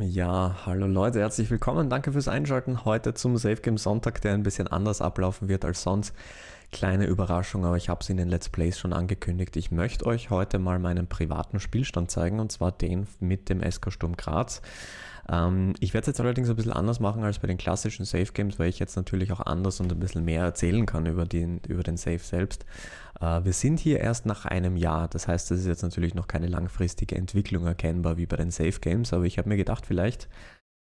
Ja, hallo Leute, herzlich willkommen. Danke fürs Einschalten heute zum Safe Game Sonntag, der ein bisschen anders ablaufen wird als sonst. Kleine Überraschung, aber ich habe es in den Let's Plays schon angekündigt. Ich möchte euch heute mal meinen privaten Spielstand zeigen und zwar den mit dem SK Sturm Graz. Ähm, ich werde es jetzt allerdings ein bisschen anders machen als bei den klassischen Safe Games, weil ich jetzt natürlich auch anders und ein bisschen mehr erzählen kann über den, über den Safe selbst. Äh, wir sind hier erst nach einem Jahr, das heißt, es ist jetzt natürlich noch keine langfristige Entwicklung erkennbar wie bei den Safe Games, aber ich habe mir gedacht, vielleicht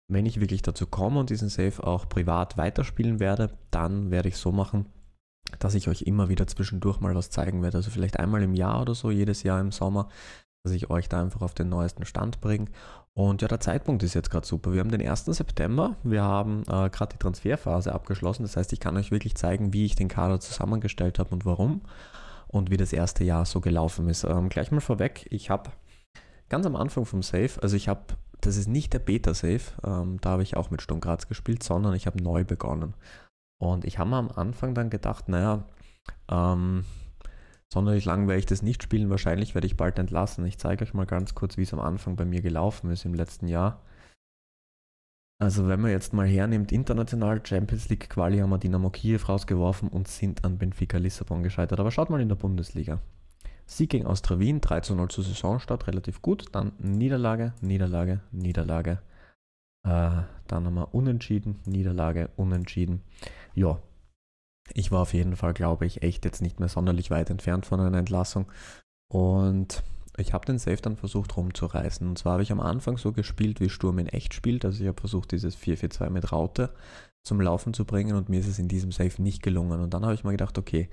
wenn ich wirklich dazu komme und diesen Safe auch privat weiterspielen werde, dann werde ich so machen, dass ich euch immer wieder zwischendurch mal was zeigen werde. Also vielleicht einmal im Jahr oder so, jedes Jahr im Sommer dass ich euch da einfach auf den neuesten Stand bringe. Und ja, der Zeitpunkt ist jetzt gerade super. Wir haben den 1. September, wir haben äh, gerade die Transferphase abgeschlossen. Das heißt, ich kann euch wirklich zeigen, wie ich den Kader zusammengestellt habe und warum und wie das erste Jahr so gelaufen ist. Ähm, gleich mal vorweg, ich habe ganz am Anfang vom Save, also ich habe, das ist nicht der Beta-Save, ähm, da habe ich auch mit Sturm Graz gespielt, sondern ich habe neu begonnen. Und ich habe mir am Anfang dann gedacht, naja, ähm, Sonderlich lang werde ich das nicht spielen. Wahrscheinlich werde ich bald entlassen. Ich zeige euch mal ganz kurz, wie es am Anfang bei mir gelaufen ist im letzten Jahr. Also wenn man jetzt mal hernimmt, international Champions League Quali haben wir Dynamo Kiew rausgeworfen und sind an Benfica Lissabon gescheitert. Aber schaut mal in der Bundesliga. Sieg gegen Austria Wien, 3 zu 0 zur Saisonstart, relativ gut. Dann Niederlage, Niederlage, Niederlage. Äh, dann haben wir Unentschieden, Niederlage, Unentschieden. Ja, ich war auf jeden Fall, glaube ich, echt jetzt nicht mehr sonderlich weit entfernt von einer Entlassung. Und ich habe den Safe dann versucht rumzureißen. Und zwar habe ich am Anfang so gespielt, wie Sturm in echt spielt. Also ich habe versucht, dieses 4-4-2 mit Raute zum Laufen zu bringen und mir ist es in diesem Safe nicht gelungen. Und dann habe ich mal gedacht, okay,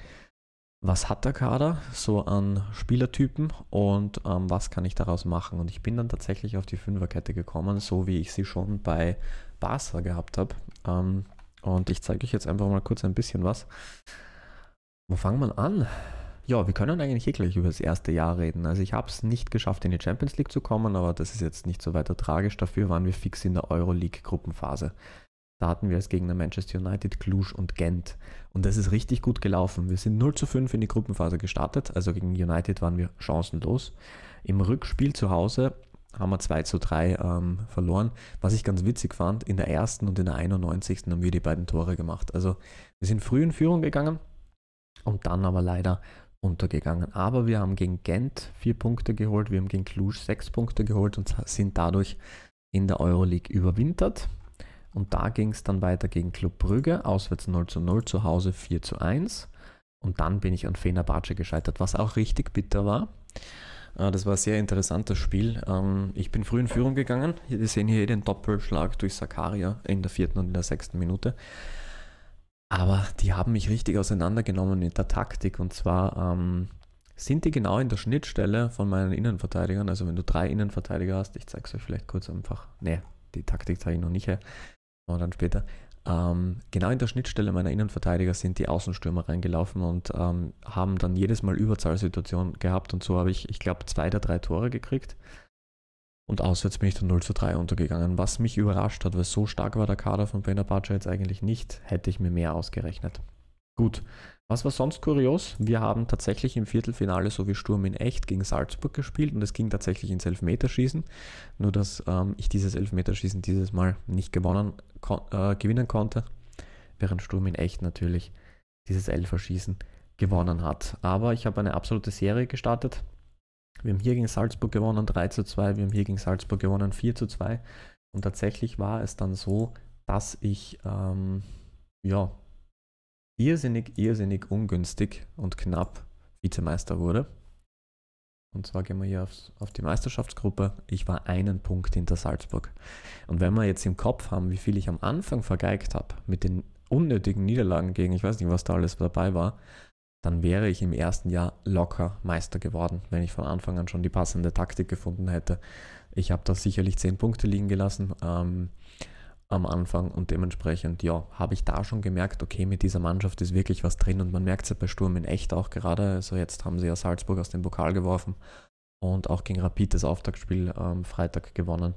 was hat der Kader so an Spielertypen und ähm, was kann ich daraus machen? Und ich bin dann tatsächlich auf die Fünferkette gekommen, so wie ich sie schon bei Barca gehabt habe. Ähm, und ich zeige euch jetzt einfach mal kurz ein bisschen was. Wo fangen wir an? Ja, wir können eigentlich eh gleich über das erste Jahr reden. Also ich habe es nicht geschafft, in die Champions League zu kommen, aber das ist jetzt nicht so weiter tragisch. Dafür waren wir fix in der Euroleague-Gruppenphase. Da hatten wir es gegen Manchester United, Cluj und Gent. Und das ist richtig gut gelaufen. Wir sind 0 zu 5 in die Gruppenphase gestartet. Also gegen United waren wir chancenlos. Im Rückspiel zu Hause haben wir 2 zu 3 ähm, verloren. Was ich ganz witzig fand, in der ersten und in der 91. haben wir die beiden Tore gemacht. Also wir sind früh in Führung gegangen und dann aber leider untergegangen. Aber wir haben gegen Gent 4 Punkte geholt, wir haben gegen Cluj 6 Punkte geholt und sind dadurch in der Euroleague überwintert. Und da ging es dann weiter gegen Club Brügge, auswärts 0 zu 0, zu Hause 4 zu 1. Und dann bin ich an Fenerbahce gescheitert, was auch richtig bitter war. Äh, das war ein sehr interessantes Spiel. Ähm, ich bin früh in Führung gegangen. Wir sehen hier eh den Doppelschlag durch Sakaria in der vierten und in der sechsten Minute. Aber die haben mich richtig auseinandergenommen mit der Taktik. Und zwar ähm, sind die genau in der Schnittstelle von meinen Innenverteidigern. Also wenn du drei Innenverteidiger hast, ich zeige es euch vielleicht kurz einfach. Ne, die Taktik zeige ich noch nicht her. Aber dann später. Ähm, genau in der Schnittstelle meiner Innenverteidiger sind die Außenstürmer reingelaufen und ähm, haben dann jedes Mal Überzahlsituationen gehabt und so habe ich, ich glaube, zwei der drei Tore gekriegt. Und auswärts bin ich dann 0 zu 3 untergegangen, was mich überrascht hat, weil so stark war der Kader von Fenerbahce jetzt eigentlich nicht, hätte ich mir mehr ausgerechnet. Gut, was war sonst kurios? Wir haben tatsächlich im Viertelfinale so wie Sturm in echt gegen Salzburg gespielt und es ging tatsächlich ins Elfmeterschießen. Nur dass ähm, ich dieses Elfmeterschießen dieses Mal nicht gewonnen kon äh, gewinnen konnte, während Sturm in echt natürlich dieses Elferschießen gewonnen hat. Aber ich habe eine absolute Serie gestartet. Wir haben hier gegen Salzburg gewonnen 3 zu 2, wir haben hier gegen Salzburg gewonnen 4 zu 2. Und tatsächlich war es dann so, dass ich ähm, ja, irrsinnig, irrsinnig ungünstig und knapp Vizemeister wurde. Und zwar gehen wir hier auf, auf die Meisterschaftsgruppe. Ich war einen Punkt hinter Salzburg. Und wenn wir jetzt im Kopf haben, wie viel ich am Anfang vergeigt habe mit den unnötigen Niederlagen gegen, ich weiß nicht, was da alles dabei war, dann wäre ich im ersten Jahr locker Meister geworden, wenn ich von Anfang an schon die passende Taktik gefunden hätte. Ich habe da sicherlich zehn Punkte liegen gelassen. Ähm, am Anfang und dementsprechend, ja, habe ich da schon gemerkt, okay, mit dieser Mannschaft ist wirklich was drin und man merkt es ja bei Sturm in echt auch gerade. Also jetzt haben sie ja Salzburg aus dem Pokal geworfen und auch gegen Rapid das Auftaktspiel ähm, Freitag gewonnen.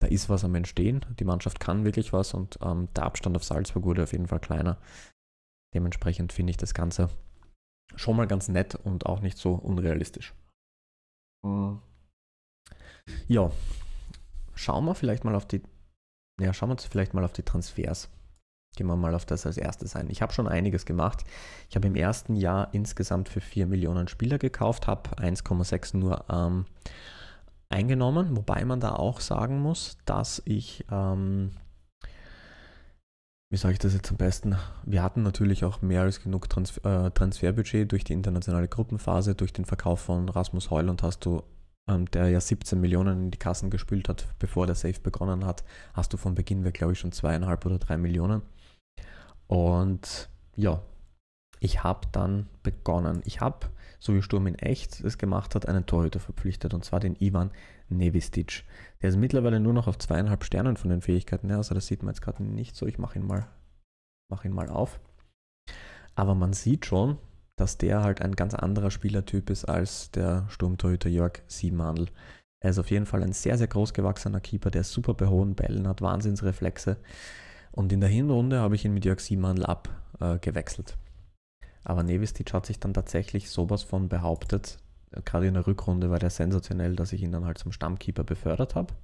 Da ist was am Entstehen, die Mannschaft kann wirklich was und ähm, der Abstand auf Salzburg wurde auf jeden Fall kleiner. Dementsprechend finde ich das Ganze schon mal ganz nett und auch nicht so unrealistisch. Mhm. Ja, schauen wir vielleicht mal auf die ja, schauen wir uns vielleicht mal auf die Transfers. Gehen wir mal auf das als erstes ein. Ich habe schon einiges gemacht. Ich habe im ersten Jahr insgesamt für 4 Millionen Spieler gekauft, habe 1,6 nur ähm, eingenommen, wobei man da auch sagen muss, dass ich, ähm, wie sage ich das jetzt am besten, wir hatten natürlich auch mehr als genug Transfer, äh, Transferbudget durch die internationale Gruppenphase, durch den Verkauf von Rasmus Heuland hast du ähm, der ja 17 Millionen in die Kassen gespült hat, bevor der Safe begonnen hat, hast du von Beginn weg, glaube ich, schon zweieinhalb oder drei Millionen. Und ja, ich habe dann begonnen. Ich habe, so wie Sturm in Echt es gemacht hat, einen Torhüter verpflichtet und zwar den Ivan Nevistic. Der ist mittlerweile nur noch auf zweieinhalb Sternen von den Fähigkeiten her, also das sieht man jetzt gerade nicht so. Ich mache ihn mach ihn mal auf. Aber man sieht schon, dass der halt ein ganz anderer Spielertyp ist als der Sturmtorhüter Jörg Siebenhandel. Er ist auf jeden Fall ein sehr, sehr groß gewachsener Keeper, der super bei hohen Bällen hat, Wahnsinnsreflexe. Und in der Hinrunde habe ich ihn mit Jörg Siebenhandel abgewechselt. Äh, Aber Nevestic hat sich dann tatsächlich sowas von behauptet, gerade in der Rückrunde war der sensationell, dass ich ihn dann halt zum Stammkeeper befördert habe.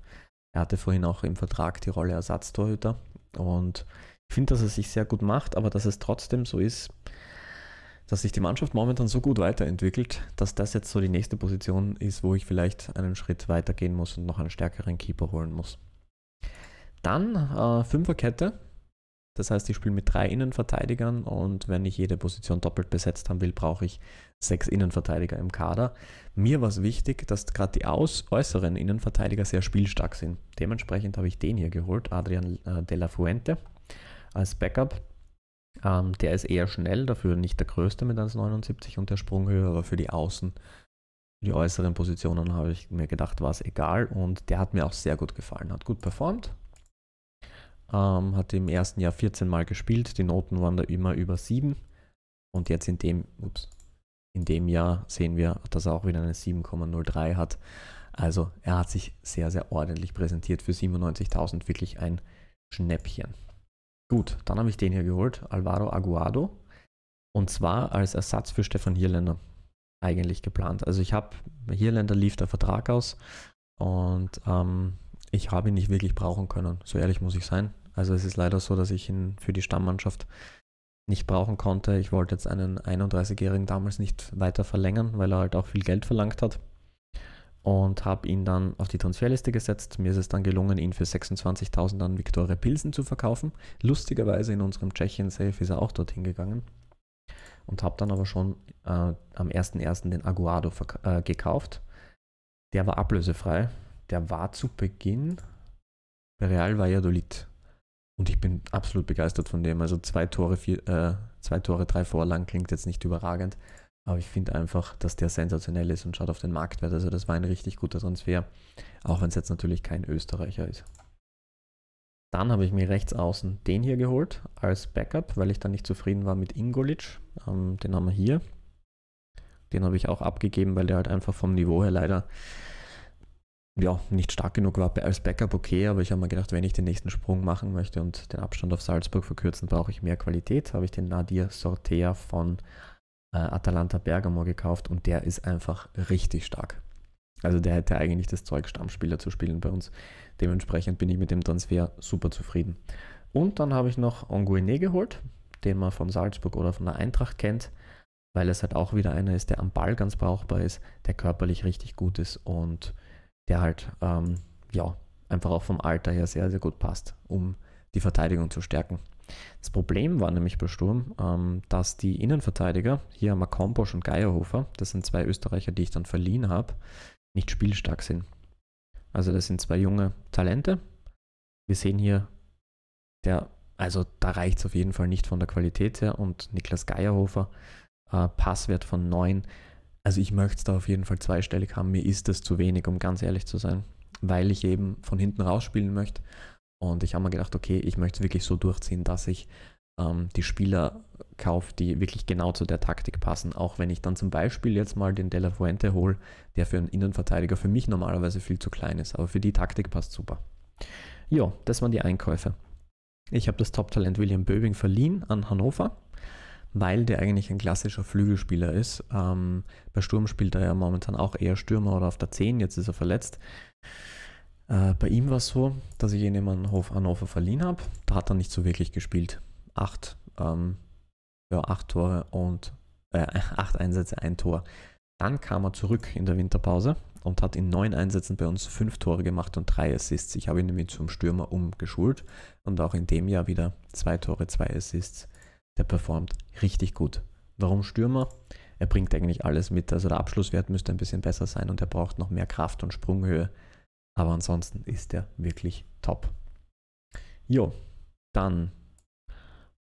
Er hatte vorhin auch im Vertrag die Rolle Ersatztorhüter und ich finde, dass er sich sehr gut macht, aber dass es trotzdem so ist, dass sich die Mannschaft momentan so gut weiterentwickelt, dass das jetzt so die nächste Position ist, wo ich vielleicht einen Schritt weiter gehen muss und noch einen stärkeren Keeper holen muss. Dann äh, Fünferkette. Das heißt, ich spiele mit drei Innenverteidigern und wenn ich jede Position doppelt besetzt haben will, brauche ich sechs Innenverteidiger im Kader. Mir war es wichtig, dass gerade die aus äußeren Innenverteidiger sehr spielstark sind. Dementsprechend habe ich den hier geholt, Adrian äh, de la Fuente, als Backup. Ähm, der ist eher schnell, dafür nicht der größte mit 1,79 und der Sprunghöhe, aber für die Außen, für die äußeren Positionen habe ich mir gedacht, war es egal und der hat mir auch sehr gut gefallen, hat gut performt. Ähm, hat im ersten Jahr 14 Mal gespielt, die Noten waren da immer über 7 und jetzt in dem, ups, in dem Jahr sehen wir, dass er auch wieder eine 7,03 hat. Also er hat sich sehr, sehr ordentlich präsentiert für 97.000, wirklich ein Schnäppchen. Gut, dann habe ich den hier geholt, Alvaro Aguado. Und zwar als Ersatz für Stefan Hierländer eigentlich geplant. Also ich habe, Hierländer lief der Vertrag aus und ähm, ich habe ihn nicht wirklich brauchen können. So ehrlich muss ich sein. Also es ist leider so, dass ich ihn für die Stammmannschaft nicht brauchen konnte. Ich wollte jetzt einen 31-Jährigen damals nicht weiter verlängern, weil er halt auch viel Geld verlangt hat und habe ihn dann auf die Transferliste gesetzt. Mir ist es dann gelungen, ihn für 26.000 an Viktoria Pilsen zu verkaufen. Lustigerweise in unserem Tschechien-Safe ist er auch dorthin gegangen und habe dann aber schon äh, am 1.1. den Aguado äh, gekauft. Der war ablösefrei. Der war zu Beginn bei Real Valladolid. Und ich bin absolut begeistert von dem. Also zwei Tore, vier, äh, zwei Tore, drei Vorlagen klingt jetzt nicht überragend. Aber ich finde einfach, dass der sensationell ist und schaut auf den Marktwert. Also das war ein richtig guter Transfer, auch wenn es jetzt natürlich kein Österreicher ist. Dann habe ich mir rechts außen den hier geholt als Backup, weil ich dann nicht zufrieden war mit Ingolic. Ähm, den haben wir hier. Den habe ich auch abgegeben, weil der halt einfach vom Niveau her leider ja, nicht stark genug war. Als Backup okay, aber ich habe mir gedacht, wenn ich den nächsten Sprung machen möchte und den Abstand auf Salzburg verkürzen, brauche ich mehr Qualität. Habe ich den Nadir Sortea von äh, Atalanta Bergamo gekauft und der ist einfach richtig stark. Also der hätte eigentlich das Zeug, Stammspieler zu spielen bei uns. Dementsprechend bin ich mit dem Transfer super zufrieden. Und dann habe ich noch Onguene geholt, den man von Salzburg oder von der Eintracht kennt, weil es halt auch wieder einer ist, der am Ball ganz brauchbar ist, der körperlich richtig gut ist und der halt, ähm, ja, einfach auch vom Alter her sehr, sehr gut passt, um die Verteidigung zu stärken. Das Problem war nämlich bei Sturm, ähm, dass die Innenverteidiger, hier Makomposch und Geierhofer, das sind zwei Österreicher, die ich dann verliehen habe, nicht spielstark sind. Also das sind zwei junge Talente. Wir sehen hier, der, also da reicht es auf jeden Fall nicht von der Qualität her und Niklas Geierhofer, äh, Passwert von 9. Also ich möchte es da auf jeden Fall zweistellig haben. Mir ist das zu wenig, um ganz ehrlich zu sein, weil ich eben von hinten raus spielen möchte und ich habe mir gedacht, okay, ich möchte es wirklich so durchziehen, dass ich ähm, die Spieler kaufe, die wirklich genau zu der Taktik passen. Auch wenn ich dann zum Beispiel jetzt mal den Della Fuente hole, der für einen Innenverteidiger für mich normalerweise viel zu klein ist, aber für die Taktik passt super. Ja, das waren die Einkäufe. Ich habe das Top-Talent William Böbing verliehen an Hannover, weil der eigentlich ein klassischer Flügelspieler ist. Ähm, bei Sturm spielt er ja momentan auch eher Stürmer oder auf der 10, jetzt ist er verletzt. Äh, bei ihm war es so, dass ich ihn an Hannover verliehen habe. Da hat er nicht so wirklich gespielt. Acht, ähm, ja, acht Tore und äh, acht Einsätze, ein Tor. Dann kam er zurück in der Winterpause und hat in neun Einsätzen bei uns fünf Tore gemacht und drei Assists. Ich habe ihn nämlich zum Stürmer umgeschult und auch in dem Jahr wieder zwei Tore, zwei Assists. Der performt richtig gut. Warum Stürmer? Er bringt eigentlich alles mit. Also der Abschlusswert müsste ein bisschen besser sein und er braucht noch mehr Kraft und Sprunghöhe. Aber ansonsten ist der wirklich top. Jo, dann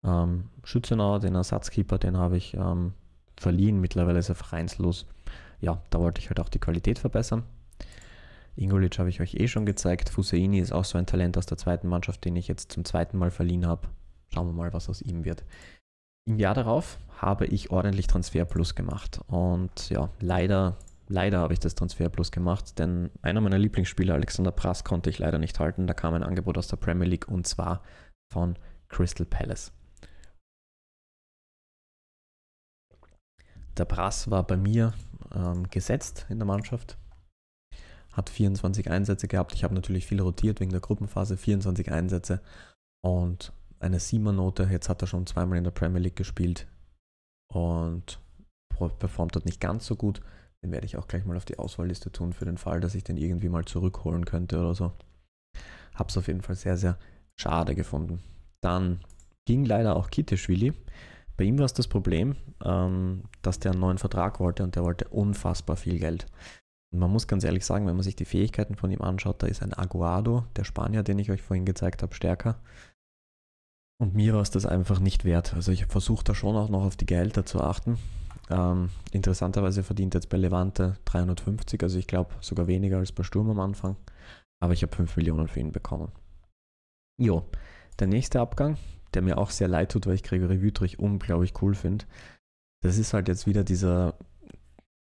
ähm, Schützenauer, den Ersatzkeeper, den habe ich ähm, verliehen. Mittlerweile ist er vereinslos. Ja, da wollte ich halt auch die Qualität verbessern. Ingolic habe ich euch eh schon gezeigt. Fuseini ist auch so ein Talent aus der zweiten Mannschaft, den ich jetzt zum zweiten Mal verliehen habe. Schauen wir mal, was aus ihm wird. Im Jahr darauf habe ich ordentlich Transfer Plus gemacht und ja, leider Leider habe ich das Transfer bloß gemacht, denn einer meiner Lieblingsspieler, Alexander Prass, konnte ich leider nicht halten. Da kam ein Angebot aus der Premier League und zwar von Crystal Palace. Der Prass war bei mir ähm, gesetzt in der Mannschaft, hat 24 Einsätze gehabt. Ich habe natürlich viel rotiert wegen der Gruppenphase, 24 Einsätze und eine Siemer-Note. Jetzt hat er schon zweimal in der Premier League gespielt und performt dort nicht ganz so gut. Den werde ich auch gleich mal auf die Auswahlliste tun für den Fall, dass ich den irgendwie mal zurückholen könnte oder so. Hab's auf jeden Fall sehr, sehr schade gefunden. Dann ging leider auch Kiteschwili. Bei ihm war es das Problem, ähm, dass der einen neuen Vertrag wollte und der wollte unfassbar viel Geld. Und man muss ganz ehrlich sagen, wenn man sich die Fähigkeiten von ihm anschaut, da ist ein Aguado, der Spanier, den ich euch vorhin gezeigt habe, stärker. Und mir war es das einfach nicht wert. Also ich versuche da schon auch noch auf die Gehälter zu achten. Ähm, interessanterweise verdient jetzt bei Levante 350, also ich glaube sogar weniger als bei Sturm am Anfang. Aber ich habe 5 Millionen für ihn bekommen. Jo, der nächste Abgang, der mir auch sehr leid tut, weil ich Gregory Wüthrich unglaublich cool finde, das ist halt jetzt wieder dieser,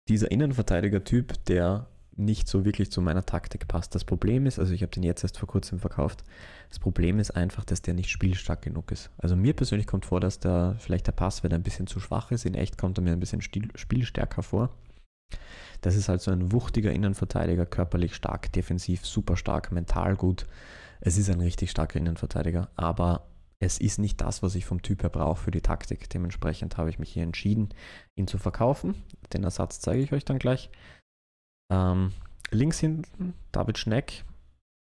dieser Innenverteidiger-Typ, der nicht so wirklich zu meiner Taktik passt. Das Problem ist, also ich habe den jetzt erst vor kurzem verkauft, das Problem ist einfach, dass der nicht spielstark genug ist. Also mir persönlich kommt vor, dass der vielleicht der Pass, wenn er ein bisschen zu schwach ist, in echt kommt er mir ein bisschen spielstärker vor. Das ist halt so ein wuchtiger Innenverteidiger, körperlich stark, defensiv super stark, mental gut. Es ist ein richtig starker Innenverteidiger, aber es ist nicht das, was ich vom Typ her brauche für die Taktik. Dementsprechend habe ich mich hier entschieden, ihn zu verkaufen. Den Ersatz zeige ich euch dann gleich. Ähm, links hinten David Schneck,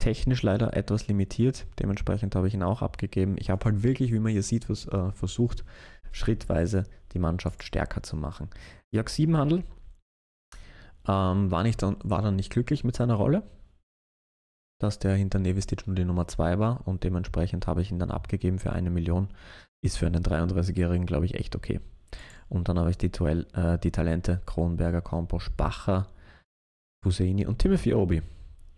technisch leider etwas limitiert. Dementsprechend habe ich ihn auch abgegeben. Ich habe halt wirklich, wie man hier sieht, was, äh, versucht, schrittweise die Mannschaft stärker zu machen. Jörg Siebenhandel ähm, war, nicht, war dann nicht glücklich mit seiner Rolle, dass der hinter Nevestic nur die Nummer 2 war und dementsprechend habe ich ihn dann abgegeben für eine Million. Ist für einen 33-Jährigen, glaube ich, echt okay. Und dann habe ich die, äh, die Talente Kronberger, Kompos, Bacher, Husseini und Timothy Obi.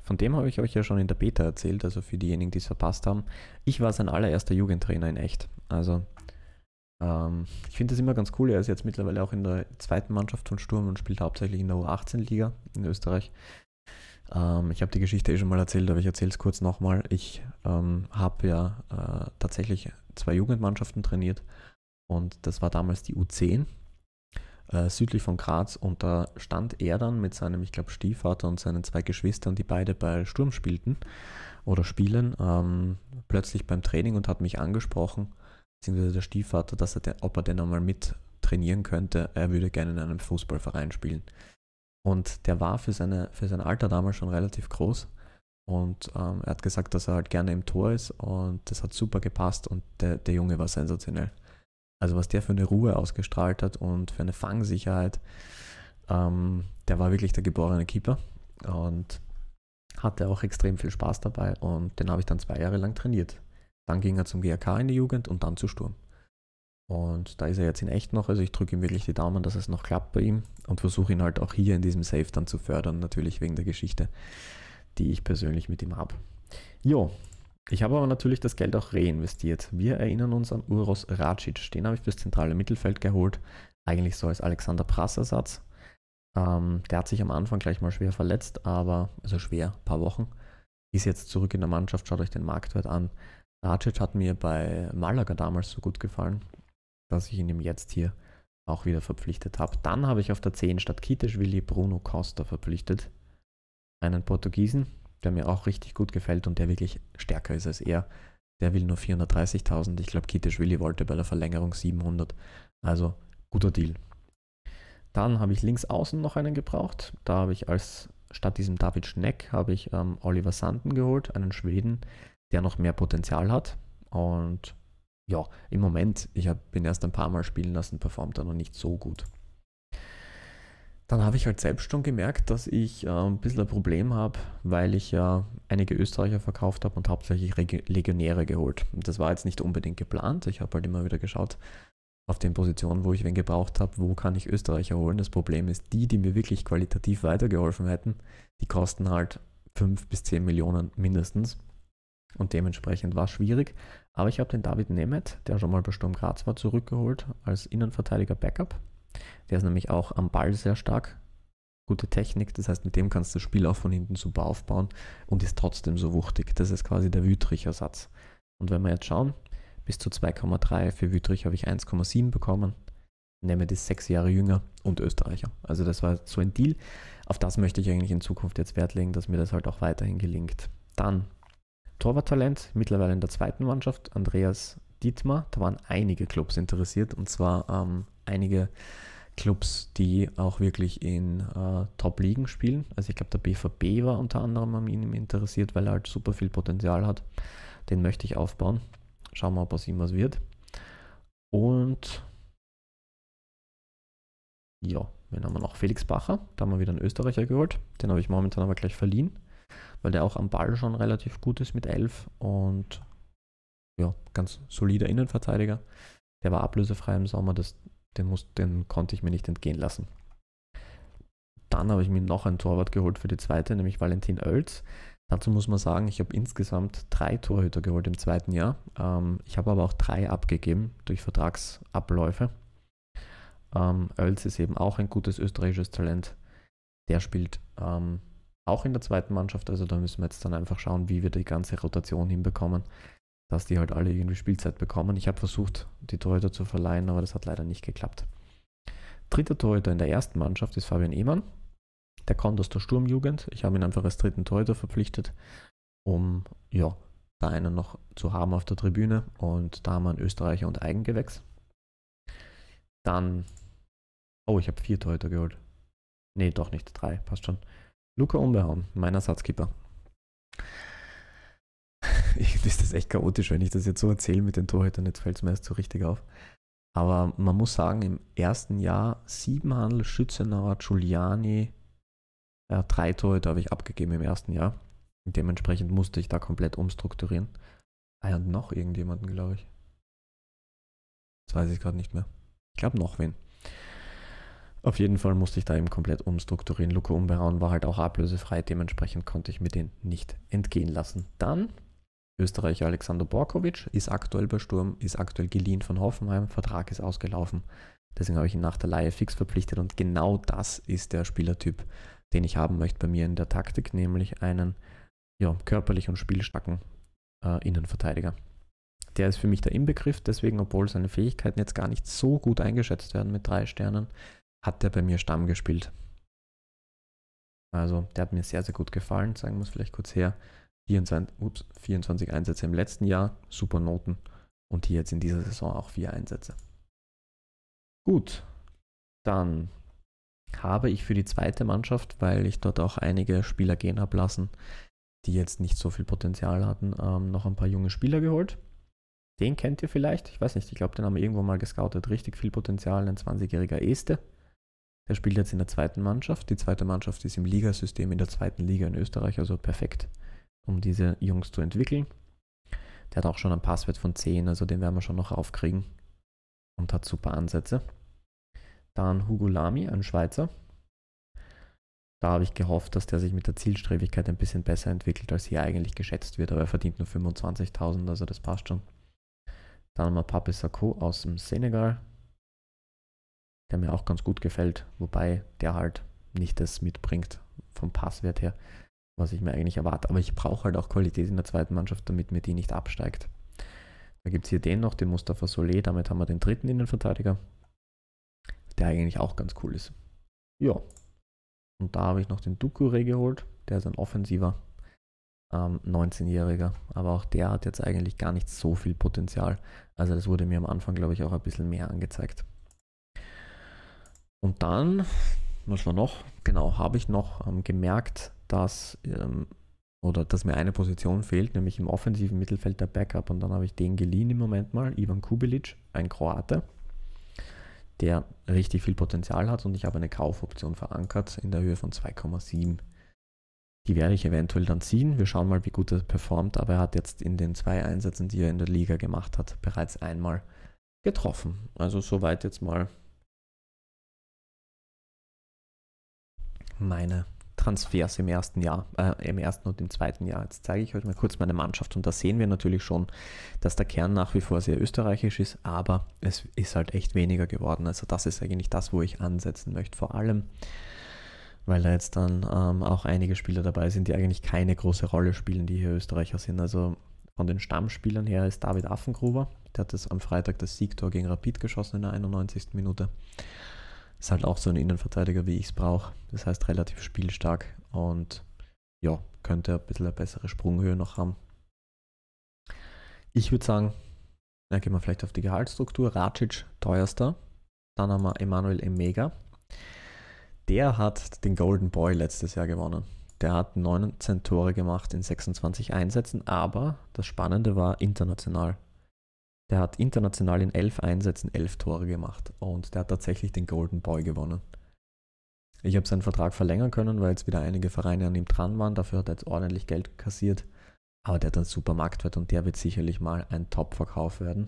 Von dem habe ich euch ja schon in der Beta erzählt, also für diejenigen, die es verpasst haben. Ich war sein allererster Jugendtrainer in echt. Also ähm, ich finde das immer ganz cool. Er ist jetzt mittlerweile auch in der zweiten Mannschaft von Sturm und spielt hauptsächlich in der U18-Liga in Österreich. Ähm, ich habe die Geschichte eh schon mal erzählt, aber ich erzähle es kurz nochmal. Ich ähm, habe ja äh, tatsächlich zwei Jugendmannschaften trainiert und das war damals die U10, äh, südlich von Graz und da stand er dann mit seinem, ich glaube, Stiefvater und seinen zwei Geschwistern, die beide bei Sturm spielten oder spielen, ähm, plötzlich beim Training und hat mich angesprochen, beziehungsweise der Stiefvater, dass er den, ob er denn nochmal mit trainieren könnte, er würde gerne in einem Fußballverein spielen. Und der war für, seine, für sein Alter damals schon relativ groß. Und ähm, er hat gesagt, dass er halt gerne im Tor ist und das hat super gepasst und der, der Junge war sensationell. Also was der für eine Ruhe ausgestrahlt hat und für eine Fangsicherheit, ähm, der war wirklich der geborene Keeper und hatte auch extrem viel Spaß dabei und den habe ich dann zwei Jahre lang trainiert. Dann ging er zum GRK in die Jugend und dann zu Sturm. Und da ist er jetzt in echt noch, also ich drücke ihm wirklich die Daumen, dass es noch klappt bei ihm und versuche ihn halt auch hier in diesem Safe dann zu fördern, natürlich wegen der Geschichte, die ich persönlich mit ihm habe. Jo, ich habe aber natürlich das Geld auch reinvestiert. Wir erinnern uns an Uros Racic. Den habe ich fürs zentrale Mittelfeld geholt. Eigentlich so als Alexander Prass-Ersatz. Ähm, der hat sich am Anfang gleich mal schwer verletzt, aber, also schwer, paar Wochen. Ist jetzt zurück in der Mannschaft, schaut euch den Marktwert an. Racic hat mir bei Malaga damals so gut gefallen, dass ich ihn ihm jetzt hier auch wieder verpflichtet habe. Dann habe ich auf der 10 statt Willi Bruno Costa verpflichtet. Einen Portugiesen, der mir auch richtig gut gefällt und der wirklich stärker ist als er. Der will nur 430.000. Ich glaube, Willi wollte bei der Verlängerung 700. Also guter Deal. Dann habe ich links außen noch einen gebraucht. Da habe ich als statt diesem David Schneck habe ich ähm, Oliver Sanden geholt, einen Schweden, der noch mehr Potenzial hat. Und ja, im Moment, ich habe ihn erst ein paar Mal spielen lassen, performt er noch nicht so gut. Dann habe ich halt selbst schon gemerkt, dass ich äh, ein bisschen ein Problem habe, weil ich ja einige Österreicher verkauft habe und hauptsächlich Reg Legionäre geholt. Und das war jetzt nicht unbedingt geplant. Ich habe halt immer wieder geschaut auf den Positionen, wo ich wen gebraucht habe, wo kann ich Österreicher holen. Das Problem ist, die, die mir wirklich qualitativ weitergeholfen hätten, die kosten halt 5 bis 10 Millionen mindestens. Und dementsprechend war es schwierig. Aber ich habe den David Nemeth, der schon mal bei Sturm Graz war, zurückgeholt als Innenverteidiger Backup. Der ist nämlich auch am Ball sehr stark. Gute Technik, das heißt, mit dem kannst du das Spiel auch von hinten super aufbauen und ist trotzdem so wuchtig. Das ist quasi der Wütrich-Ersatz. Und wenn wir jetzt schauen, bis zu 2,3 für Wütrich habe ich 1,7 bekommen. Nemeth ist sechs Jahre jünger und Österreicher. Also das war so ein Deal. Auf das möchte ich eigentlich in Zukunft jetzt Wert legen, dass mir das halt auch weiterhin gelingt. Dann Torwarttalent, mittlerweile in der zweiten Mannschaft, Andreas Dietmar. Da waren einige Clubs interessiert und zwar ähm, einige Clubs, die auch wirklich in äh, Top-Ligen spielen. Also ich glaube, der BVB war unter anderem an ihm interessiert, weil er halt super viel Potenzial hat. Den möchte ich aufbauen. Schauen wir, ob aus ihm was wird. Und ja, dann haben wir noch? Felix Bacher, da haben wir wieder einen Österreicher geholt. Den habe ich momentan aber gleich verliehen, weil der auch am Ball schon relativ gut ist mit 11 und ja, ganz solider Innenverteidiger. Der war ablösefrei im Sommer, das, den, muss, den konnte ich mir nicht entgehen lassen. Dann habe ich mir noch ein Torwart geholt für die zweite, nämlich Valentin Oelz. Dazu muss man sagen, ich habe insgesamt drei Torhüter geholt im zweiten Jahr. Ähm, ich habe aber auch drei abgegeben durch Vertragsabläufe. Ähm, Oelz ist eben auch ein gutes österreichisches Talent. Der spielt ähm, auch in der zweiten Mannschaft, also da müssen wir jetzt dann einfach schauen, wie wir die ganze Rotation hinbekommen dass die halt alle irgendwie Spielzeit bekommen. Ich habe versucht, die Torhüter zu verleihen, aber das hat leider nicht geklappt. Dritter Torhüter in der ersten Mannschaft ist Fabian Ehmann. Der kommt aus der Sturmjugend. Ich habe ihn einfach als dritten Torhüter verpflichtet, um ja, da einen noch zu haben auf der Tribüne. Und da haben wir einen Österreicher und Eigengewächs. Dann, oh, ich habe vier Torhüter geholt. Nee, doch nicht, drei, passt schon. Luca Unbehauen, mein Ersatzkeeper. ist das echt chaotisch, wenn ich das jetzt so erzähle mit den Torhütern. Jetzt fällt es mir erst so richtig auf. Aber man muss sagen, im ersten Jahr Siebenhandel, Schützenauer, Giuliani, ja, drei Torhüter habe ich abgegeben im ersten Jahr. Und dementsprechend musste ich da komplett umstrukturieren. Ah ja, und noch irgendjemanden, glaube ich. Das weiß ich gerade nicht mehr. Ich glaube noch wen. Auf jeden Fall musste ich da eben komplett umstrukturieren. Luca Umberaun war halt auch ablösefrei, dementsprechend konnte ich mir den nicht entgehen lassen. Dann Österreicher Alexander Borkovic ist aktuell bei Sturm, ist aktuell geliehen von Hoffenheim, Vertrag ist ausgelaufen. Deswegen habe ich ihn nach der Laie fix verpflichtet und genau das ist der Spielertyp, den ich haben möchte bei mir in der Taktik, nämlich einen ja, körperlich und spielstarken äh, Innenverteidiger. Der ist für mich der Inbegriff, deswegen, obwohl seine Fähigkeiten jetzt gar nicht so gut eingeschätzt werden mit drei Sternen, hat der bei mir Stamm gespielt. Also, der hat mir sehr, sehr gut gefallen, Zeigen wir es vielleicht kurz her. 24, ups, 24 Einsätze im letzten Jahr, super Noten. Und hier jetzt in dieser Saison auch vier Einsätze. Gut, dann habe ich für die zweite Mannschaft, weil ich dort auch einige Spieler gehen habe lassen, die jetzt nicht so viel Potenzial hatten, ähm, noch ein paar junge Spieler geholt. Den kennt ihr vielleicht, ich weiß nicht, ich glaube, den haben wir irgendwo mal gescoutet. Richtig viel Potenzial, ein 20-jähriger Este. Der spielt jetzt in der zweiten Mannschaft. Die zweite Mannschaft ist im Ligasystem in der zweiten Liga in Österreich, also perfekt um diese Jungs zu entwickeln. Der hat auch schon ein Passwert von 10, also den werden wir schon noch aufkriegen und hat super Ansätze. Dann Hugo Lamy, ein Schweizer. Da habe ich gehofft, dass der sich mit der Zielstrebigkeit ein bisschen besser entwickelt, als hier eigentlich geschätzt wird, aber er verdient nur 25.000, also das passt schon. Dann haben wir Papi Sako aus dem Senegal, der mir auch ganz gut gefällt, wobei der halt nicht das mitbringt vom Passwert her, was ich mir eigentlich erwarte. Aber ich brauche halt auch Qualität in der zweiten Mannschaft, damit mir die nicht absteigt. Da gibt es hier den noch, den Mustafa Soleil. damit haben wir den dritten Innenverteidiger, der eigentlich auch ganz cool ist. Ja. Und da habe ich noch den Dukure geholt, der ist ein offensiver ähm, 19-Jähriger. Aber auch der hat jetzt eigentlich gar nicht so viel Potenzial. Also das wurde mir am Anfang, glaube ich, auch ein bisschen mehr angezeigt. Und dann, was war noch? Genau, habe ich noch ähm, gemerkt, dass, ähm, oder dass mir eine Position fehlt, nämlich im offensiven Mittelfeld der Backup. Und dann habe ich den geliehen im Moment mal, Ivan Kubilic, ein Kroate, der richtig viel Potenzial hat. Und ich habe eine Kaufoption verankert in der Höhe von 2,7. Die werde ich eventuell dann ziehen. Wir schauen mal, wie gut er performt. Aber er hat jetzt in den zwei Einsätzen, die er in der Liga gemacht hat, bereits einmal getroffen. Also soweit jetzt mal meine Transfers im ersten Jahr, äh, im ersten und im zweiten Jahr. Jetzt zeige ich euch mal kurz meine Mannschaft und da sehen wir natürlich schon, dass der Kern nach wie vor sehr österreichisch ist, aber es ist halt echt weniger geworden. Also das ist eigentlich das, wo ich ansetzen möchte. Vor allem, weil da jetzt dann ähm, auch einige Spieler dabei sind, die eigentlich keine große Rolle spielen, die hier Österreicher sind. Also von den Stammspielern her ist David Affengruber, der hat das am Freitag das Siegtor gegen Rapid geschossen in der 91. Minute ist halt auch so ein Innenverteidiger, wie ich es brauche. Das heißt relativ spielstark und ja, könnte ein bisschen eine bessere Sprunghöhe noch haben. Ich würde sagen, da gehen wir vielleicht auf die Gehaltsstruktur. Racic teuerster, dann haben wir Emanuel Emega. Der hat den Golden Boy letztes Jahr gewonnen. Der hat 19 Tore gemacht in 26 Einsätzen, aber das Spannende war international. Der hat international in elf Einsätzen elf Tore gemacht und der hat tatsächlich den Golden Boy gewonnen. Ich habe seinen Vertrag verlängern können, weil jetzt wieder einige Vereine an ihm dran waren. Dafür hat er jetzt ordentlich Geld kassiert. Aber der hat einen super Marktwert und der wird sicherlich mal ein Top-Verkauf werden.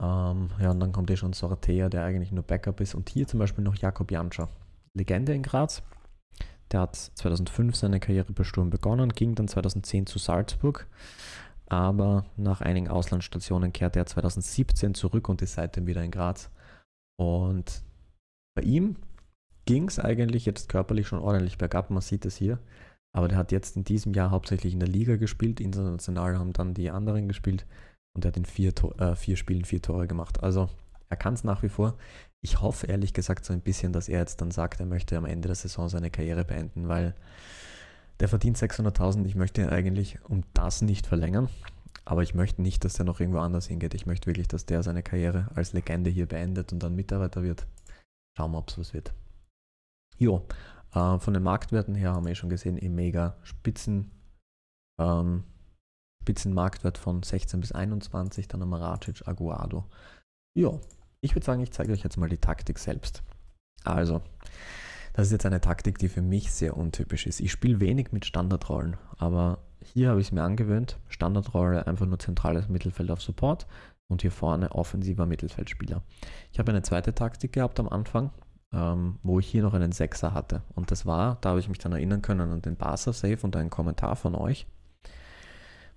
Ähm, ja, und dann kommt hier eh schon Sortea, der eigentlich nur Backup ist. Und hier zum Beispiel noch Jakob Janscher. Legende in Graz. Der hat 2005 seine Karriere bei Sturm begonnen, ging dann 2010 zu Salzburg aber nach einigen Auslandsstationen kehrte er 2017 zurück und ist seitdem wieder in Graz. Und bei ihm ging es eigentlich jetzt körperlich schon ordentlich bergab, man sieht es hier. Aber der hat jetzt in diesem Jahr hauptsächlich in der Liga gespielt, international haben dann die anderen gespielt und er hat in vier, äh, vier Spielen vier Tore gemacht. Also er kann es nach wie vor. Ich hoffe ehrlich gesagt so ein bisschen, dass er jetzt dann sagt, er möchte am Ende der Saison seine Karriere beenden, weil der verdient 600.000. Ich möchte eigentlich um das nicht verlängern. Aber ich möchte nicht, dass der noch irgendwo anders hingeht. Ich möchte wirklich, dass der seine Karriere als Legende hier beendet und dann Mitarbeiter wird. Schauen wir, ob es was wird. Jo, äh, von den Marktwerten her haben wir eh schon gesehen, im eh mega Spitzen, ähm, Spitzenmarktwert von 16 bis 21, dann haben wir Racic, Aguado. Jo, ich würde sagen, ich zeige euch jetzt mal die Taktik selbst. Also, das ist jetzt eine Taktik, die für mich sehr untypisch ist. Ich spiele wenig mit Standardrollen, aber hier habe ich es mir angewöhnt. Standardrolle einfach nur zentrales Mittelfeld auf Support und hier vorne offensiver Mittelfeldspieler. Ich habe eine zweite Taktik gehabt am Anfang, ähm, wo ich hier noch einen Sechser hatte. Und das war, da habe ich mich dann erinnern können an den Barca-Save und einen Kommentar von euch.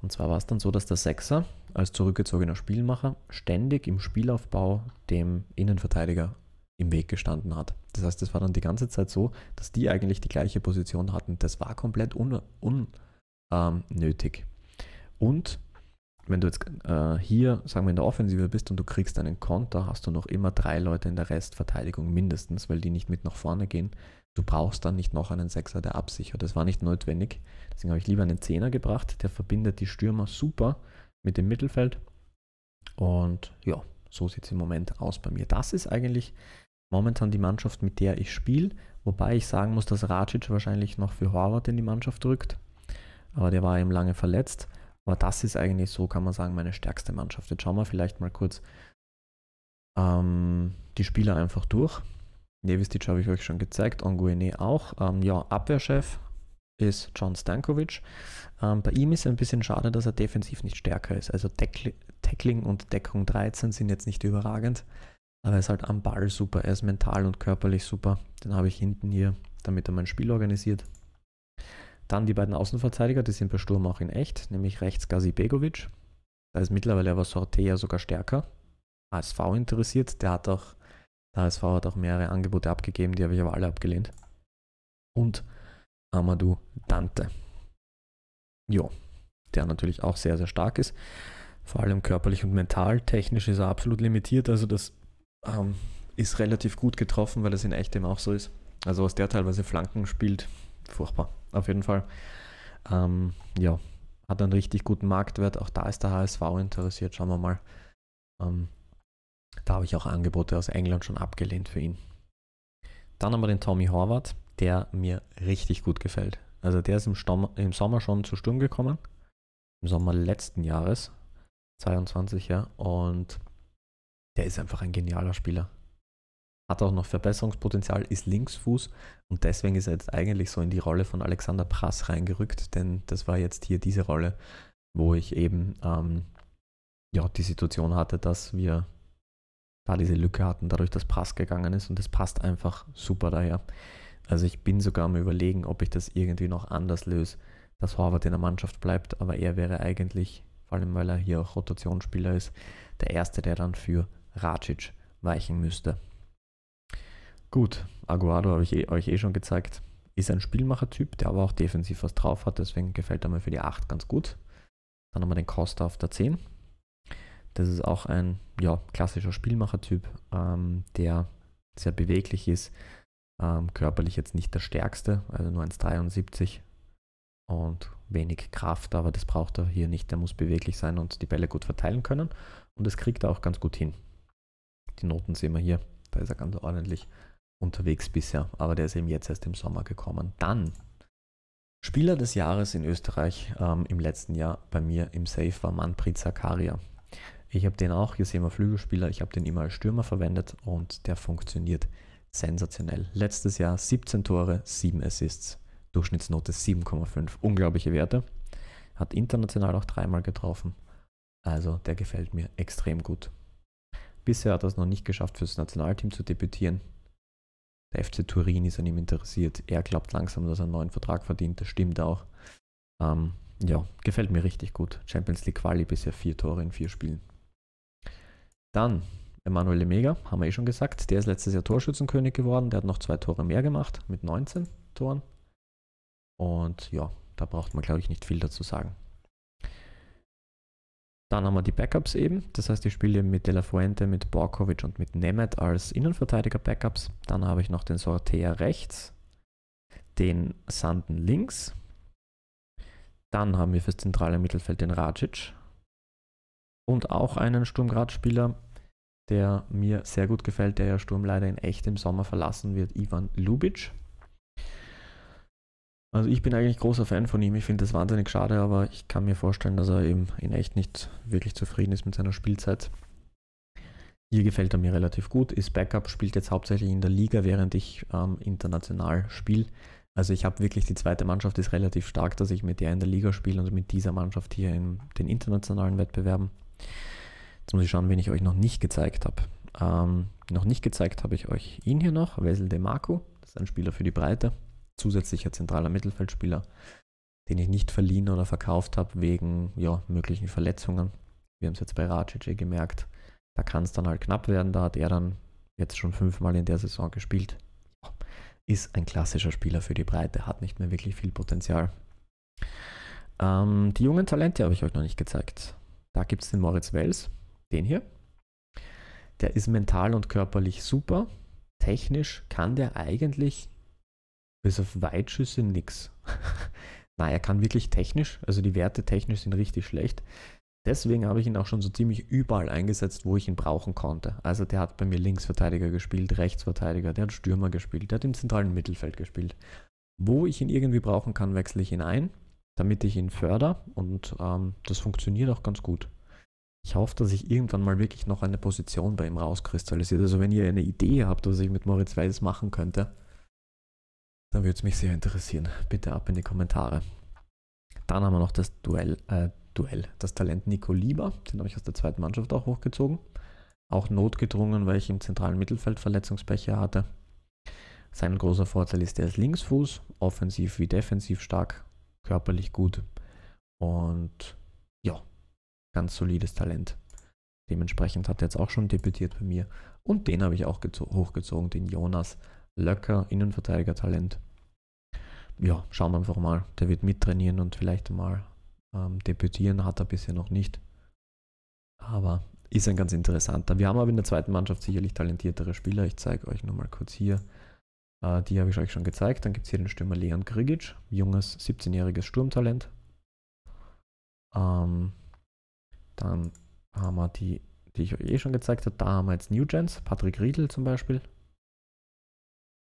Und zwar war es dann so, dass der Sechser als zurückgezogener Spielmacher ständig im Spielaufbau dem Innenverteidiger im Weg gestanden hat. Das heißt, es war dann die ganze Zeit so, dass die eigentlich die gleiche Position hatten. Das war komplett unnötig. Un, ähm, und wenn du jetzt äh, hier, sagen wir, in der Offensive bist und du kriegst einen Konter, hast du noch immer drei Leute in der Restverteidigung mindestens, weil die nicht mit nach vorne gehen. Du brauchst dann nicht noch einen Sechser, der absichert. Das war nicht notwendig. Deswegen habe ich lieber einen Zehner gebracht. Der verbindet die Stürmer super mit dem Mittelfeld. Und ja, so sieht es im Moment aus bei mir. Das ist eigentlich momentan die Mannschaft, mit der ich spiele. Wobei ich sagen muss, dass Racic wahrscheinlich noch für Horvath in die Mannschaft rückt. Aber der war eben lange verletzt. Aber das ist eigentlich so, kann man sagen, meine stärkste Mannschaft. Jetzt schauen wir vielleicht mal kurz ähm, die Spieler einfach durch. Nevistic habe ich euch schon gezeigt, Onguene auch. Ähm, ja, Abwehrchef ist John Stankovic. Ähm, bei ihm ist es ein bisschen schade, dass er defensiv nicht stärker ist. Also Tackling und Deckung 13 sind jetzt nicht überragend. Aber er ist halt am Ball super. Er ist mental und körperlich super. Den habe ich hinten hier, damit er mein Spiel organisiert. Dann die beiden Außenverteidiger, die sind bei Sturm auch in echt, nämlich rechts Gazi Begovic. Da ist mittlerweile aber Sortea sogar stärker. ASV interessiert, der hat auch, der HSV hat auch mehrere Angebote abgegeben, die habe ich aber alle abgelehnt. Und Amadou Dante. Jo, der natürlich auch sehr, sehr stark ist. Vor allem körperlich und mental. Technisch ist er absolut limitiert, also das ähm, ist relativ gut getroffen, weil das in echt eben auch so ist. Also was der teilweise Flanken spielt, furchtbar, auf jeden Fall. Ähm, ja, hat einen richtig guten Marktwert. Auch da ist der HSV interessiert, schauen wir mal. Ähm, da habe ich auch Angebote aus England schon abgelehnt für ihn. Dann haben wir den Tommy Horvath, der mir richtig gut gefällt. Also der ist im, Stom im Sommer schon zu Sturm gekommen. Im Sommer letzten Jahres, 22 ja. Und der ist einfach ein genialer Spieler. Hat auch noch Verbesserungspotenzial, ist Linksfuß und deswegen ist er jetzt eigentlich so in die Rolle von Alexander Prass reingerückt, denn das war jetzt hier diese Rolle, wo ich eben ähm, ja, die Situation hatte, dass wir da diese Lücke hatten, dadurch, dass Prass gegangen ist und es passt einfach super daher. Also ich bin sogar am überlegen, ob ich das irgendwie noch anders löse, dass Horvath in der Mannschaft bleibt, aber er wäre eigentlich, vor allem weil er hier auch Rotationsspieler ist, der Erste, der dann für Racic weichen müsste. Gut, Aguado habe ich eh, euch eh schon gezeigt. Ist ein Spielmachertyp, der aber auch defensiv was drauf hat, deswegen gefällt er mir für die 8 ganz gut. Dann haben wir den Costa auf der 10. Das ist auch ein ja, klassischer Spielmachertyp, ähm, der sehr beweglich ist, ähm, körperlich jetzt nicht der stärkste, also nur 1,73 und wenig Kraft, aber das braucht er hier nicht. Der muss beweglich sein und die Bälle gut verteilen können und das kriegt er auch ganz gut hin. Die Noten sehen wir hier. Da ist er ganz ordentlich unterwegs bisher. Aber der ist eben jetzt erst im Sommer gekommen. Dann Spieler des Jahres in Österreich ähm, im letzten Jahr bei mir im Safe war Manfred Zakaria. Ich habe den auch, hier sehen wir Flügelspieler, ich habe den immer als Stürmer verwendet und der funktioniert sensationell. Letztes Jahr 17 Tore, 7 Assists, Durchschnittsnote 7,5. Unglaubliche Werte. Hat international auch dreimal getroffen. Also der gefällt mir extrem gut. Bisher hat er es noch nicht geschafft, fürs Nationalteam zu debütieren. Der FC Turin ist an ihm interessiert. Er glaubt langsam, dass er einen neuen Vertrag verdient. Das stimmt auch. Ähm, ja, gefällt mir richtig gut. Champions League Quali bisher vier Tore in vier Spielen. Dann Emanuele Mega, haben wir eh schon gesagt. Der ist letztes Jahr Torschützenkönig geworden. Der hat noch zwei Tore mehr gemacht mit 19 Toren. Und ja, da braucht man, glaube ich, nicht viel dazu sagen. Dann haben wir die Backups eben, das heißt ich spiele mit De La Fuente, mit Borkovic und mit Nemeth als Innenverteidiger-Backups. Dann habe ich noch den Sortea rechts, den Sanden links. Dann haben wir fürs zentrale Mittelfeld den Rajic und auch einen Sturmgradspieler, der mir sehr gut gefällt, der ja Sturm leider in echt im Sommer verlassen wird, Ivan Lubic. Also ich bin eigentlich großer Fan von ihm. Ich finde das wahnsinnig schade, aber ich kann mir vorstellen, dass er eben in echt nicht wirklich zufrieden ist mit seiner Spielzeit. Hier gefällt er mir relativ gut, ist Backup, spielt jetzt hauptsächlich in der Liga, während ich ähm, international spiele. Also ich habe wirklich die zweite Mannschaft ist relativ stark, dass ich mit der in der Liga spiele und mit dieser Mannschaft hier in den internationalen Wettbewerben. Jetzt muss ich schauen, wen ich euch noch nicht gezeigt habe. Ähm, noch nicht gezeigt habe ich euch ihn hier noch, Wessel de Marco. Das ist ein Spieler für die Breite zusätzlicher zentraler Mittelfeldspieler, den ich nicht verliehen oder verkauft habe wegen ja, möglichen Verletzungen. Wir haben es jetzt bei Rajic eh gemerkt. Da kann es dann halt knapp werden. Da hat er dann jetzt schon fünfmal in der Saison gespielt. Ist ein klassischer Spieler für die Breite, hat nicht mehr wirklich viel Potenzial. Ähm, die jungen Talente habe ich euch noch nicht gezeigt. Da gibt es den Moritz Wells, den hier. Der ist mental und körperlich super. Technisch kann der eigentlich bis auf Weitschüsse nix. Na, er kann wirklich technisch, also die Werte technisch sind richtig schlecht. Deswegen habe ich ihn auch schon so ziemlich überall eingesetzt, wo ich ihn brauchen konnte. Also der hat bei mir Linksverteidiger gespielt, Rechtsverteidiger, der hat Stürmer gespielt, der hat im zentralen Mittelfeld gespielt. Wo ich ihn irgendwie brauchen kann, wechsle ich ihn ein, damit ich ihn förder und ähm, das funktioniert auch ganz gut. Ich hoffe, dass ich irgendwann mal wirklich noch eine Position bei ihm rauskristallisiert. Also wenn ihr eine Idee habt, was ich mit Moritz Weiß machen könnte, da würde es mich sehr interessieren. Bitte ab in die Kommentare. Dann haben wir noch das Duell, äh, Duell, das Talent Nico Lieber, den habe ich aus der zweiten Mannschaft auch hochgezogen. Auch notgedrungen, weil ich im zentralen Mittelfeld Verletzungsbecher hatte. Sein großer Vorteil ist, er ist Linksfuß, offensiv wie defensiv stark, körperlich gut und ja, ganz solides Talent. Dementsprechend hat er jetzt auch schon debütiert bei mir und den habe ich auch hochgezogen, den Jonas. Löcker, Innenverteidiger-Talent. Ja, schauen wir einfach mal. Der wird mittrainieren und vielleicht mal ähm, debütieren. Hat er bisher noch nicht. Aber ist ein ganz interessanter. Wir haben aber in der zweiten Mannschaft sicherlich talentiertere Spieler. Ich zeige euch nur mal kurz hier. Äh, die habe ich euch schon gezeigt. Dann gibt es hier den Stürmer Leon Grigic. Junges, 17-jähriges Sturmtalent. Ähm, dann haben wir die, die ich euch eh schon gezeigt habe. Da haben wir jetzt New Gens, Patrick Riedl zum Beispiel.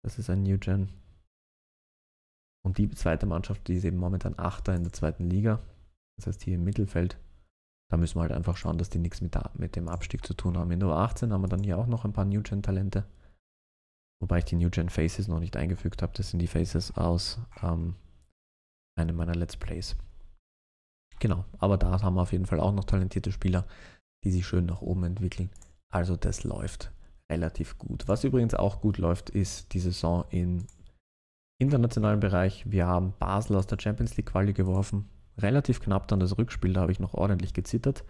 Das ist ein New Gen. Und die zweite Mannschaft, die ist eben momentan Achter in der zweiten Liga. Das heißt hier im Mittelfeld. Da müssen wir halt einfach schauen, dass die nichts mit, mit dem Abstieg zu tun haben. In Nummer 18 haben wir dann hier auch noch ein paar New Gen Talente. Wobei ich die New Gen Faces noch nicht eingefügt habe. Das sind die Faces aus ähm, einem meiner Let's Plays. Genau, aber da haben wir auf jeden Fall auch noch talentierte Spieler, die sich schön nach oben entwickeln. Also das läuft relativ gut. Was übrigens auch gut läuft, ist die Saison im internationalen Bereich. Wir haben Basel aus der Champions League Quali geworfen. Relativ knapp dann das Rückspiel, da habe ich noch ordentlich gezittert.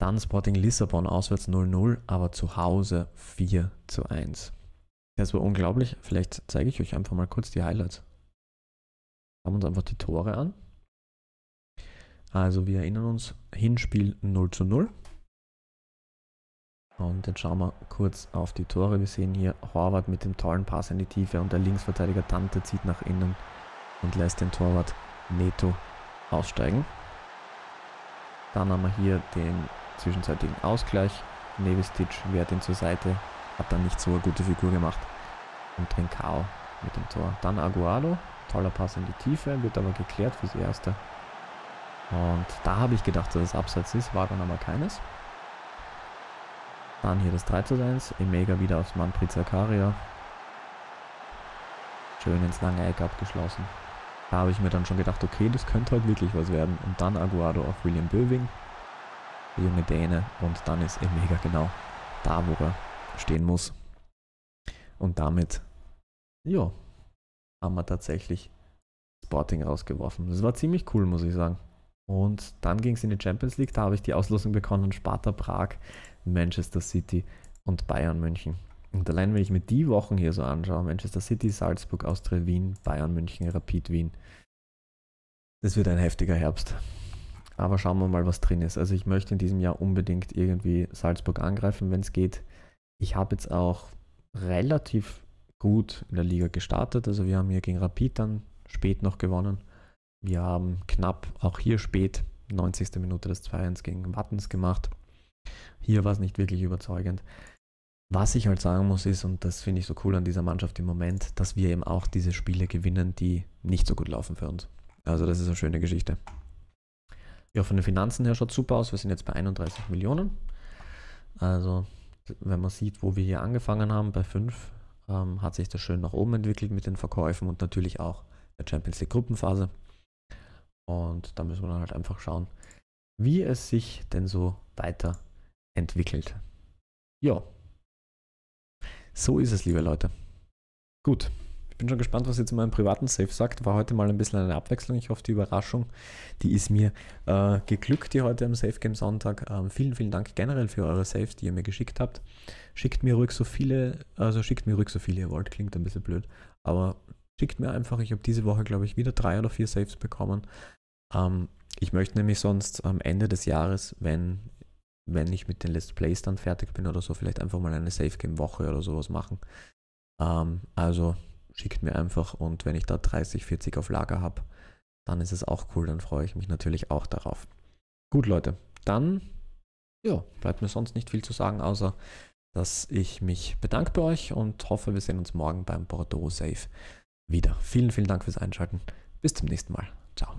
Dann Sporting Lissabon auswärts 0-0, aber zu Hause 4 zu 1. Das war unglaublich. Vielleicht zeige ich euch einfach mal kurz die Highlights. Schauen wir uns einfach die Tore an. Also wir erinnern uns, Hinspiel 0 zu 0. Und jetzt schauen wir kurz auf die Tore. Wir sehen hier Horvath mit dem tollen Pass in die Tiefe und der Linksverteidiger Tante zieht nach innen und lässt den Torwart Neto aussteigen. Dann haben wir hier den zwischenzeitigen Ausgleich. Nevestic wehrt ihn zur Seite, hat dann nicht so eine gute Figur gemacht. Und Trincao mit dem Tor. Dann Aguado, toller Pass in die Tiefe, wird aber geklärt fürs Erste. Und da habe ich gedacht, dass es Abseits ist, war dann aber keines. Dann hier das 3 zu 1. Emega wieder aufs Mann Prizakaria. Schön ins lange Eck abgeschlossen. Da habe ich mir dann schon gedacht, okay, das könnte heute halt wirklich was werden. Und dann Aguado auf William Böwing. Der junge Däne. Und dann ist Emega genau da, wo er stehen muss. Und damit, ja, haben wir tatsächlich Sporting rausgeworfen. Das war ziemlich cool, muss ich sagen. Und dann ging es in die Champions League, da habe ich die Auslosung bekommen, Sparta Prag, Manchester City und Bayern München. Und allein wenn ich mir die Wochen hier so anschaue, Manchester City, Salzburg, Austria Wien, Bayern München, Rapid Wien, das wird ein heftiger Herbst. Aber schauen wir mal, was drin ist. Also ich möchte in diesem Jahr unbedingt irgendwie Salzburg angreifen, wenn es geht. Ich habe jetzt auch relativ gut in der Liga gestartet. Also wir haben hier gegen Rapid dann spät noch gewonnen. Wir haben knapp auch hier spät, 90. Minute des 2-1 gegen Wattens gemacht. Hier war es nicht wirklich überzeugend. Was ich halt sagen muss ist, und das finde ich so cool an dieser Mannschaft im Moment, dass wir eben auch diese Spiele gewinnen, die nicht so gut laufen für uns. Also das ist eine schöne Geschichte. Ja, von den Finanzen her schaut super aus. Wir sind jetzt bei 31 Millionen. Also wenn man sieht, wo wir hier angefangen haben, bei 5, ähm, hat sich das schön nach oben entwickelt mit den Verkäufen und natürlich auch der Champions League Gruppenphase. Und da müssen wir dann halt einfach schauen, wie es sich denn so weiterentwickelt. Ja. So ist es, liebe Leute. Gut. Ich bin schon gespannt, was ihr zu meinem privaten Safe sagt. War heute mal ein bisschen eine Abwechslung. Ich hoffe, die Überraschung, die ist mir äh, geglückt, die heute am Safe Game Sonntag. Ähm, vielen, vielen Dank generell für eure Saves, die ihr mir geschickt habt. Schickt mir ruhig so viele, also schickt mir ruhig so viele ihr wollt. Klingt ein bisschen blöd, aber schickt mir einfach. Ich habe diese Woche, glaube ich, wieder drei oder vier Saves bekommen. Ähm, ich möchte nämlich sonst am Ende des Jahres, wenn, wenn ich mit den Let's Plays dann fertig bin oder so, vielleicht einfach mal eine Safe Game Woche oder sowas machen. Ähm, also schickt mir einfach und wenn ich da 30, 40 auf Lager habe, dann ist es auch cool, dann freue ich mich natürlich auch darauf. Gut, Leute, dann ja, bleibt mir sonst nicht viel zu sagen, außer dass ich mich bedanke bei euch und hoffe, wir sehen uns morgen beim Bordeaux Safe wieder. Vielen, vielen Dank fürs Einschalten. Bis zum nächsten Mal. Ciao.